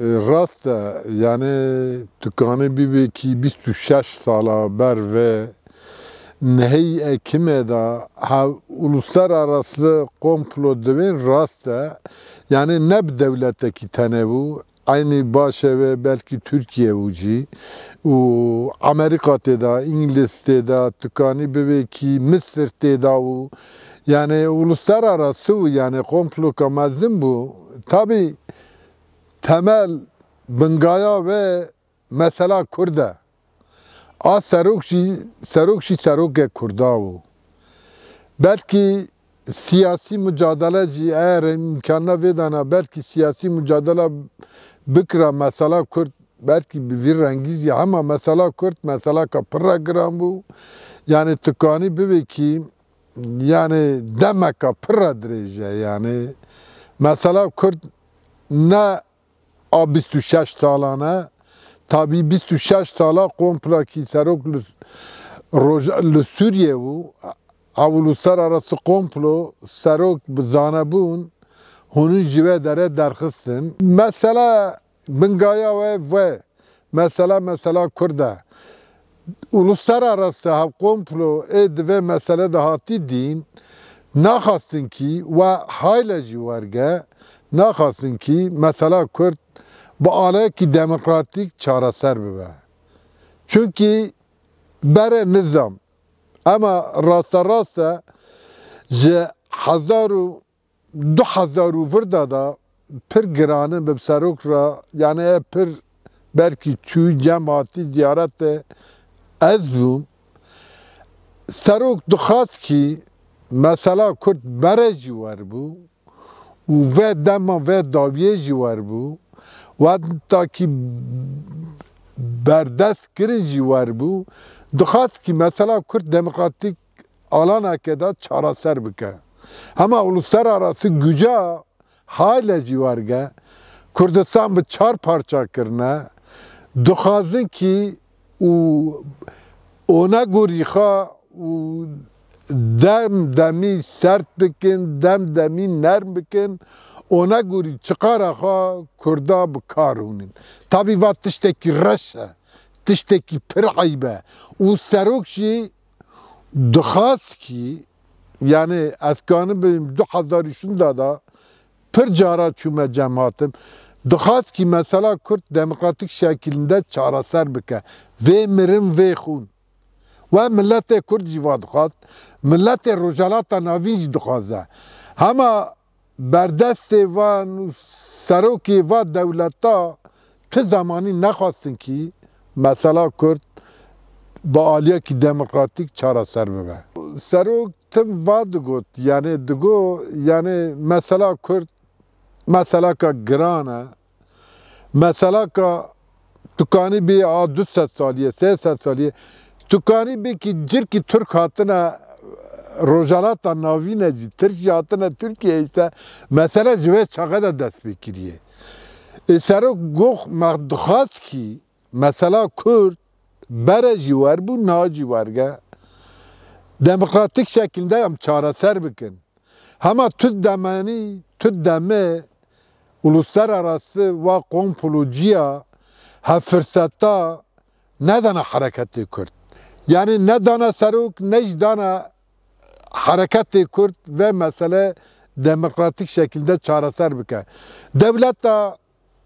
E, rasta yani tükani bibi ki 26 sala ber ve nehiy ekime da ha, uluslararası komplo devin rasta yani neb devleteki tenevu aynı başe ve belki Türkiye ucu u Amerika'da da İngiliz'de da tükani bibi ki Mısır'da da u yani uluslararası yani komplo kamazın bu tabi temel bingaya ve mesela Kurde. A serokşi serokşi seroke Kurda o. Belki siyasi mücadele ci eğer imkanına vedana belki siyasi mücadele bikra mesela Kürt belki bir rengiz ya ama mesela Kürt mesela kapıra gram bu yani tıkani bir ki yani demek kapıra derece yani mesela Kürt ne a 26 talane, tabi 26 tala kompra ki serok li Suriye bu, avlusar arası komplo serok zanabun, hunun jive dere derxistin. Mesela bingaya ve ve, mesela mesela Kurda, uluslararası hav komplo ed ve mesela de din, naxastin ki ve hayla civarge, نخواستن که مثلا کرد با آنه که دموکراتیک چاره سر ببه چونکی بر نظام اما راست راست جه هزار و دو هزار و ورده دا پر گرانه به سروک را یعنی پر belki çuğu cemaati ziyarette ezbum serok duhat ki mesela Kürt bereci var bu ve dema ve daviye jî wer bû wan takî berdest kirin jî wer bû dixwast kî mesela Kurd demokratîk alanekê de çareser bike hema uluslararası güca hale jî werge Kurdistan bi çar parça kirine dixwazin kî û ona gorîxa û Dem demdemi sert bikin, demdemi nerm bikin, ona guri çıkara ha kurda bu karunin. Tabi va tişteki reşe, tişteki o serok serokşi dıxas ki, yani eskanı benim du hazarışında da pir cara çüme cemaatim. Dıxas ki mesela Kürt demokratik şekilde çaraser bike. Ve mirin ve hun. و ملت کرد جیوا دخواست ملت روجالات ناوی جی دخوازه همه بردست و سروکی و دولتا چه زمانی نخواستن که مثلا کرد با آلیه که دموکراتیک چاره سر ببه سروک تم و دگوت یعنی دگو یعنی مثلا کرد مثلا که گرانه مثلا که تکانی بی آ دو ست سالیه سه ست سالیه Tukani be ki cirki Türk hatına rojalata navine ci Türk hatına Türkiye işte mesela züve çakada dest bekiriye. E sero goh mağduhat ki mesela Kürt bere civar bu na civarga demokratik şekilde hem çareser bikin. Hema tüd demeni tüd deme uluslararası ve kompolojiya ha fırsatta nedana hareketi Kürt. Yani ne dana serok ne dana hareketi Kürt ve mesele demokratik şekilde çareser bike. Devlet de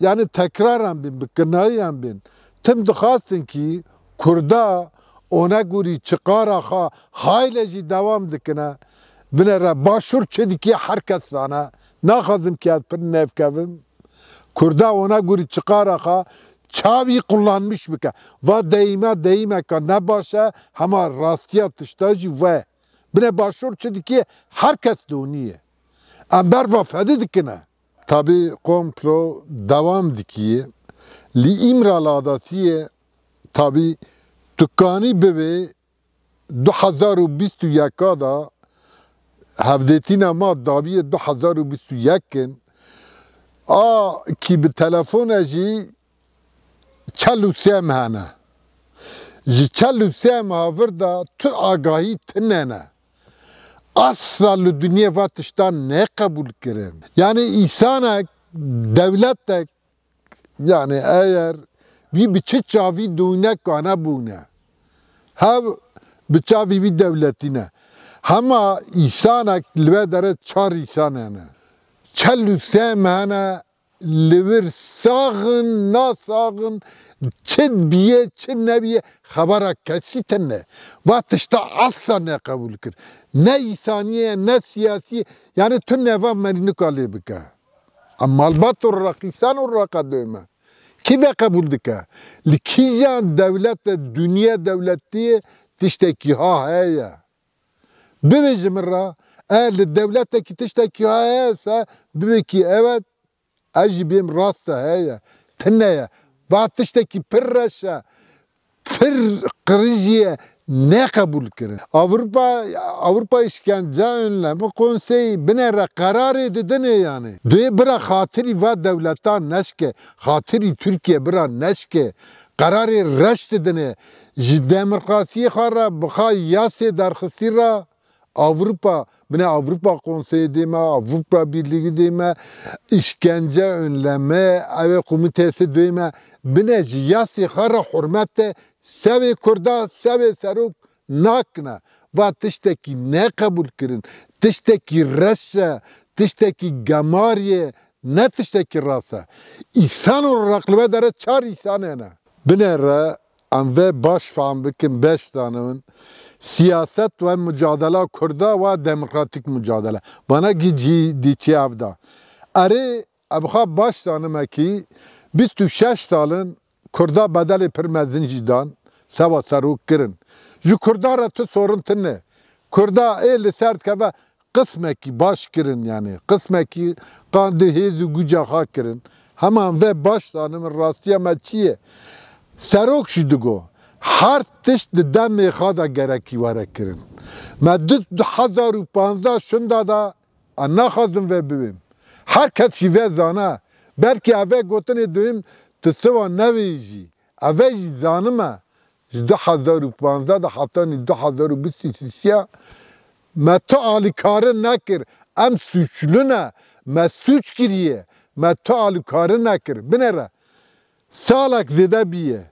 yani tekraran bin, bıkkınayen bin. Tüm dikhasin ki Kurda ona guri çıkara ha hayleci devam dikine. Binere başur çediki herkes sana. Ne kazım ki etpir nefkevim. Kurda ona guri çıkara ha چاوی قلانمش بکه و deyime دیمه که نباشه همه راستیت تشتاجی و بنه باشور چه که هر کس دونیه امبر وفاده دکنه tabi komplo devam dikiye li imraladasiye tabi tukani bebe 2021 da hevdetina ma dabiye 2021 kin a ki bi telefon eji çelü sem hene. Ji çelü sem havirda tu agahi tinene. Asla li dünya vatıştan ne kabul kirem. Yani insana devletek yani eğer bir biçi çavi düğüne kana bune. Hem biçavi bir devletine. hama insanak lvedere çar insanene. Çellü semhene li wir saxin na saxin çid biye çid nebiye habara kesî tenne va asla ne kabul kir ne insaniye ne siyasi yani tüm neva merinik alê bike em malbator rakîsan û raka döme kî ve kabul dike li kîjan devlet de dünya devletî tiştekî ha heye bibêje min ra eğer li devletekî tiştekî ha heye se ki evet اجبیم راسته هیا تنه واتشته کی پرشه پر kırıcıya ne kabul kırı? Avrupa Avrupa İşkence Önleme Konseyi binere karar edildi ne yani? Diye bira hatiri ve devletan neşke, hatiri Türkiye bira neşke, kararı reşt edine, demokrasiye kara bıxa yase darxısira, Avrupa, buna Avrupa Konseyi deme, Avrupa Birliği deme, işkence önleme, ev komitesi deme, buna jiyasi hara hürmette sevi kurda, sevi serup nakna. Ve tişteki ne kabul kirin, tişteki reşe, tişteki gamariye, ne tişteki rasa. İnsan olarak lübe dere çar insan ene. Bine re, an baş faham bikin beş tanımın siyaset ve mücadele kurda ve demokratik mücadele. Bana gici diçi evda. Eri ebha baş tanıma ki 26 talın kurda bedeli pirmezin jidan seva seruk kirin. Ju kurda ra tu sorun tine. Kurda eli sert keve kısmeki baş kirin yani. Kısmeki kandı hezu güca ha kirin. Hemen ve baş tanımın rastiye meçiye. Serok şu dugo. هر تشت دم خدا گرکی وره کرن ما دو هزار و پانزده شم دادا نخواستم و ببیم هر کسی و زانه بلکه اوه گوتن دویم تو سوا نویجی اوه جی زانمه دو هزار و پانزده دا حتانی دو هزار و بیستی سیسیا ما تو آلیکاره نکر ام سوچلونه ما سوچ کریه ما تو آلیکاره نکر بنره سالک زده بیه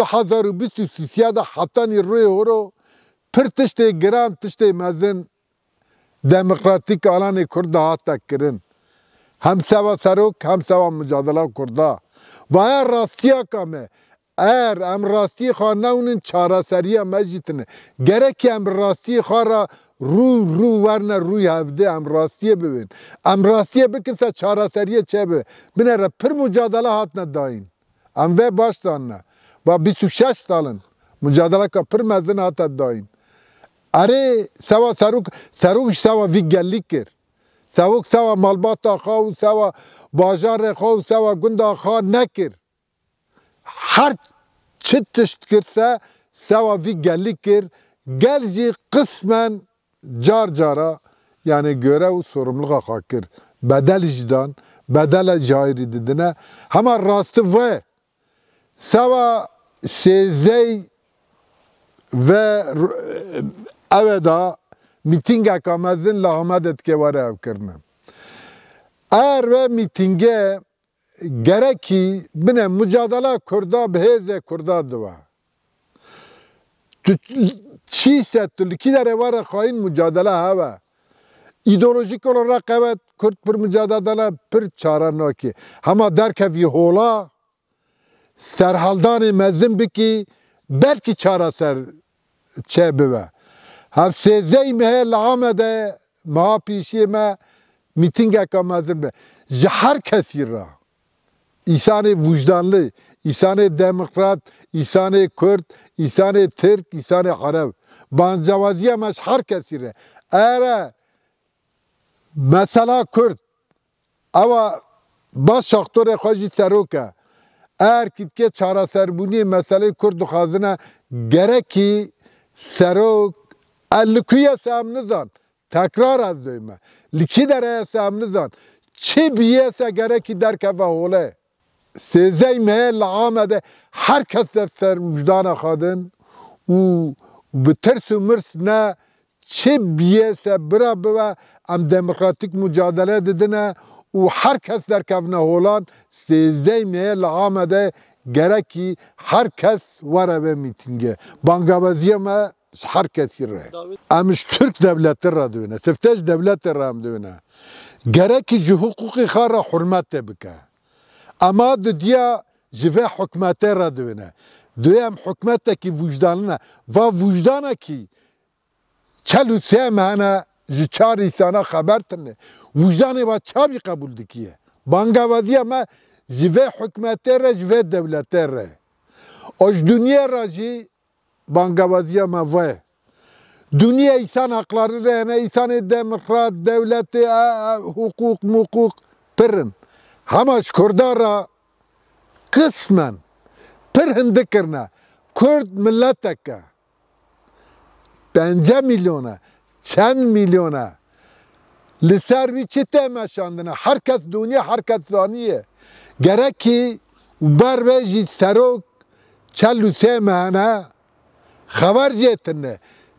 2023 دا حتانی روی هورو پر تشتی گران demokratik alanı دموکراتیک آلان کرد هاتا کرن هم سوا سروک هم سوا مجادله کرده و هر راستیا کامه eğer emrasti xanavının çaraseriye mecitine gerek ki emrasti xara ru ru verne ru evde emrastiye bibin emrastiye çara seriye çebe binere pir mücadele hatne dain em ve baştanne و 26 سالن مجادله که پر مزن هات دایم اره سوا سروک سروکش سوا وی گلی کرد سروک سوا مالبات آخا و سوا باجار آخا و سوا گند آخا نکرد هر چه تشت کرد سوا وی گلی کرد gel jî qismen car cara yani görev sorumluluğa hakir bedel jdan bedele cayri didine hema rastı ve seva sezey ve evda mitingeka mezin lahmadet kevare ev kirne. Eğer ve mitinge gerek ki bine mücadele kurda beheze kurda duva. Çi settül ki dere var e hain mücadele hava. İdeolojik olarak evet Kürt bir mücadele bir çare noki. Ama derkev hola serhaldanê mezin bikî belkî çara ser çê bibe. Hev sêzey mi heye li Amedê meha be. Ji her kesî re. İnsanê vicdanlı, demokrat, İnsanê Kurd, İnsanê Türk, İnsanê Arab. Bancevaziya meş her kesî re. mesela Kurd, ewa baş şaxtorê xwe jî eğer kitke çara serbuni mesele Kurdu xazına gerek ki serok elikuya samnizan tekrar az döyme. Liki dereye samnizan. Çi biyese gerek ki derkeve hole. Sezey me laamede herkes ser vicdana kadın. U bitirsu mürsne çi biyese bıra bive am demokratik mücadele didine. و هر کس در کفن هولان سیزده میل آمده گرکی هر کس وره به میتینگه بانگوازی ما هر کسی ره امش ترک دولت را دونه سفتش دولت را هم دونه گرکی جه حقوقی خاره حرمت بکه اما دو دیا جوه حکمت را دونه دویم حکمت کی وجدانه و وجدانه کی چلو سه معنی چار انسانا خبر تنه وجدان با چابی قبول دکیه بانگا ودیه ما جوه حکمت ره جوه دولت ره اج دنیا را جی بانگا ودیه ما وه دنیا insan hakları rehne, insan demokrat, devleti, hukuk, mukuk, pirin. Hamaç Kurdara kısmen pirin dikirne, Kurd milleteke, 5 milyona, چند میلیونه لسروی چه تماشاندنه هر کس دنیا هر کس دانیه گرکی بر بیجی سروک چلو سه مهنه خبر جیتنه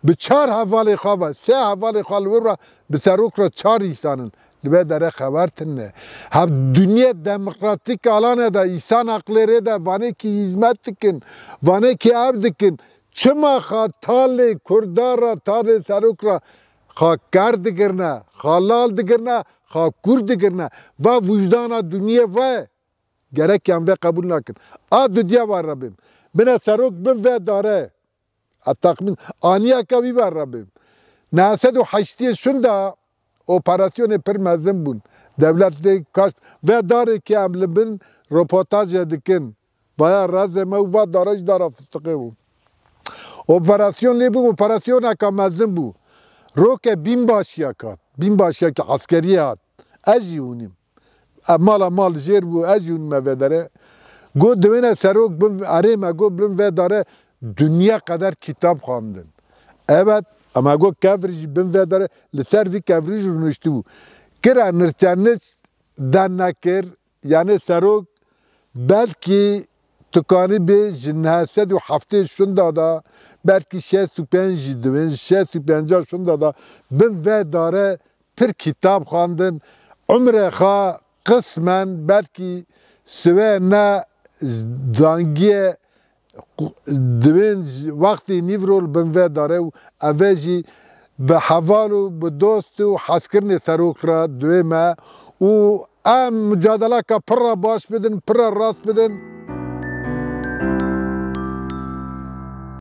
به چار حوالی خواه سه حوالی خواه را به سروک را چار ایسانن لبه داره خبر تنه هف دنیا دموکراتیک آلانه ده ایسان اقلره ده وانه که هزمت دکن وانه که عب دکن چما خا تال کردارا تال سروکرا خا کرد گرنا خا لال دگرنا خا کرد گرنا و وجدان دنیا و gerek yan ve kabul nakın. A dünya var Rabbim. Bine serok bin ve dare. Attakmin aniye kavi var Rabbim. Nasedu haçtiye şunda operasyonu permezim bun. Devletli kaç ve dare ki emli bin röportaj edikin. Vaya razeme ve daraj dara fıstıkı bun. Operasyon ne bu? Operasyon kamazın bu. Roke bin başya kat. Bin başya ki askeriye hat. Ejiyunim. E, mala mal jer bu ejiyunime vedere. Go dövene serok bin areme go bin vedere dünya kadar kitap kandın. Evet ama go kevrici bin vedere li servi kevrici rünüştü bu. Kira nırçanış dernekir yani serok belki tukani به جنهاست ve هفته شنده دا برکی 65 دوین 65 شون دادا بم و داره پر کتاب خواندن عمر خوا قسمن برکی سوه نه زدانگی دوین وقتی نیورول بم و داره و اوه به حوال و به دوست و حسکرن سروک را دویمه و ام مجادله که پر باش بدن پر راست بدن